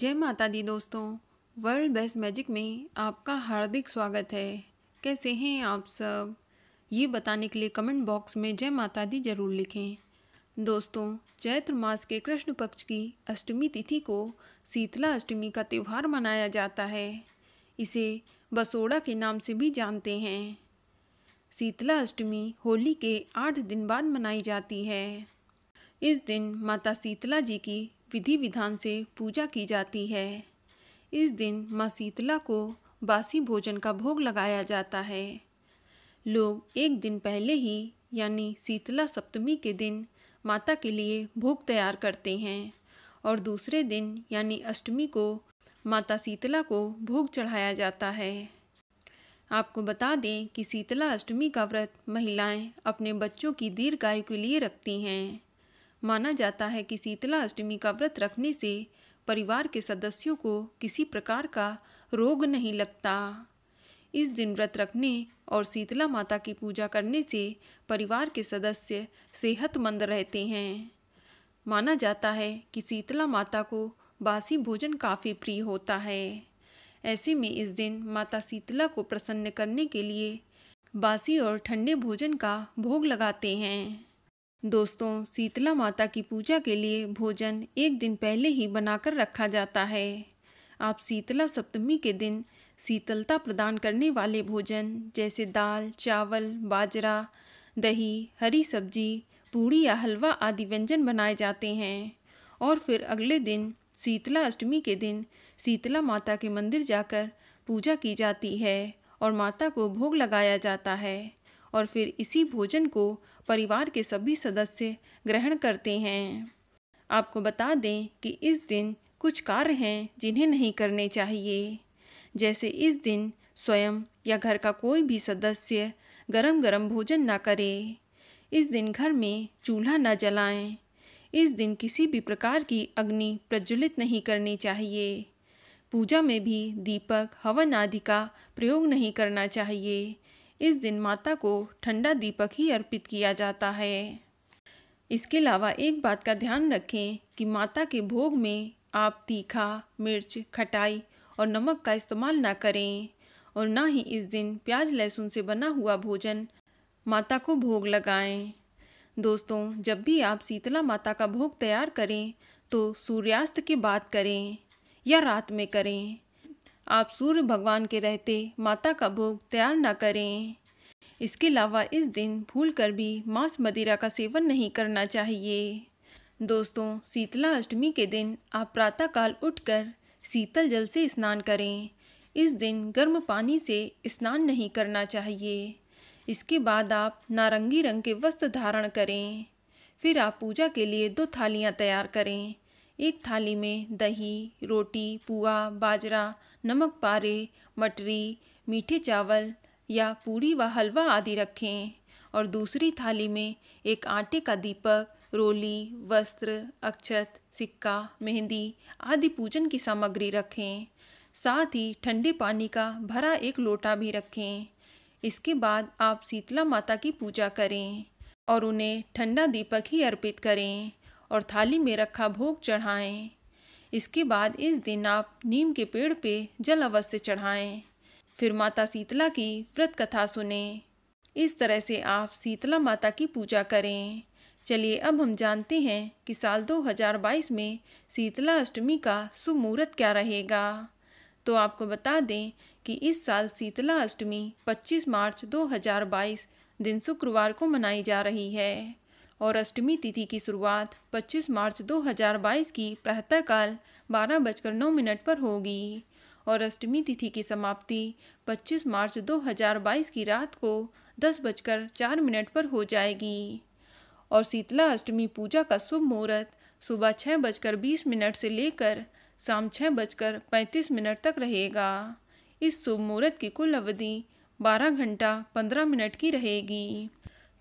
जय माता दी दोस्तों वर्ल्ड बेस्ट मैजिक में आपका हार्दिक स्वागत है कैसे हैं आप सब ये बताने के लिए कमेंट बॉक्स में जय माता दी जरूर लिखें दोस्तों चैत्र मास के कृष्ण पक्ष की अष्टमी तिथि को शीतला अष्टमी का त्यौहार मनाया जाता है इसे बसोड़ा के नाम से भी जानते हैं शीतला अष्टमी होली के आठ दिन बाद मनाई जाती है इस दिन माता शीतला जी की विधि विधान से पूजा की जाती है इस दिन माँ शीतला को बासी भोजन का भोग लगाया जाता है लोग एक दिन पहले ही यानी शीतला सप्तमी के दिन माता के लिए भोग तैयार करते हैं और दूसरे दिन यानी अष्टमी को माता शीतला को भोग चढ़ाया जाता है आपको बता दें कि शीतला अष्टमी का व्रत महिलाएं अपने बच्चों की दीर्घायु के लिए रखती हैं माना जाता है कि शीतला अष्टमी का व्रत रखने से परिवार के सदस्यों को किसी प्रकार का रोग नहीं लगता इस दिन व्रत रखने और शीतला माता की पूजा करने से परिवार के सदस्य सेहतमंद रहते हैं माना जाता है कि शीतला माता को बासी भोजन काफ़ी प्रिय होता है ऐसे में इस दिन माता शीतला को प्रसन्न करने के लिए बासी और ठंडे भोजन का भोग लगाते हैं दोस्तों शीतला माता की पूजा के लिए भोजन एक दिन पहले ही बनाकर रखा जाता है आप शीतला सप्तमी के दिन शीतलता प्रदान करने वाले भोजन जैसे दाल चावल बाजरा दही हरी सब्जी पूड़ी या हलवा आदि व्यंजन बनाए जाते हैं और फिर अगले दिन शीतला अष्टमी के दिन शीतला माता के मंदिर जाकर पूजा की जाती है और माता को भोग लगाया जाता है और फिर इसी भोजन को परिवार के सभी सदस्य ग्रहण करते हैं आपको बता दें कि इस दिन कुछ कार्य हैं जिन्हें नहीं करने चाहिए जैसे इस दिन स्वयं या घर का कोई भी सदस्य गरम गरम भोजन ना करे इस दिन घर में चूल्हा ना जलाएं इस दिन किसी भी प्रकार की अग्नि प्रज्वलित नहीं करनी चाहिए पूजा में भी दीपक हवन आदि का प्रयोग नहीं करना चाहिए इस दिन माता को ठंडा दीपक ही अर्पित किया जाता है इसके अलावा एक बात का ध्यान रखें कि माता के भोग में आप तीखा मिर्च खटाई और नमक का इस्तेमाल ना करें और ना ही इस दिन प्याज लहसुन से बना हुआ भोजन माता को भोग लगाएं दोस्तों जब भी आप शीतला माता का भोग तैयार करें तो सूर्यास्त के बाद करें या रात में करें आप सूर्य भगवान के रहते माता का भोग तैयार ना करें इसके अलावा इस दिन भूल कर भी मांस मदिरा का सेवन नहीं करना चाहिए दोस्तों शीतला अष्टमी के दिन आप प्रातःकाल उठकर शीतल जल से स्नान करें इस दिन गर्म पानी से स्नान नहीं करना चाहिए इसके बाद आप नारंगी रंग के वस्त्र धारण करें फिर आप पूजा के लिए दो थालियाँ तैयार करें एक थाली में दही रोटी पुआ बाजरा नमक पारे मटरी मीठे चावल या पूड़ी व हलवा आदि रखें और दूसरी थाली में एक आटे का दीपक रोली वस्त्र अक्षत सिक्का मेहंदी आदि पूजन की सामग्री रखें साथ ही ठंडे पानी का भरा एक लोटा भी रखें इसके बाद आप शीतला माता की पूजा करें और उन्हें ठंडा दीपक ही अर्पित करें और थाली में रखा भोग चढ़ाएं इसके बाद इस दिन आप नीम के पेड़ पे जल अवश्य चढ़ाएं फिर माता शीतला की व्रत कथा सुने इस तरह से आप शीतला माता की पूजा करें चलिए अब हम जानते हैं कि साल 2022 में शीतला अष्टमी का शुभ मुहूर्त क्या रहेगा तो आपको बता दें कि इस साल शीतला अष्टमी 25 मार्च 2022 दिन शुक्रवार को मनाई जा रही है और अष्टमी तिथि की शुरुआत 25 मार्च 2022 की प्रातःकाल बारह बजकर नौ मिनट पर होगी और अष्टमी तिथि की समाप्ति 25 मार्च 2022 की रात को दस बजकर चार मिनट पर हो जाएगी और शीतला अष्टमी पूजा का शुभ मुहूर्त सुबह छः बजकर बीस मिनट से लेकर शाम छः बजकर पैंतीस मिनट तक रहेगा इस शुभ मुहूर्त की कुल अवधि बारह घंटा पंद्रह मिनट की रहेगी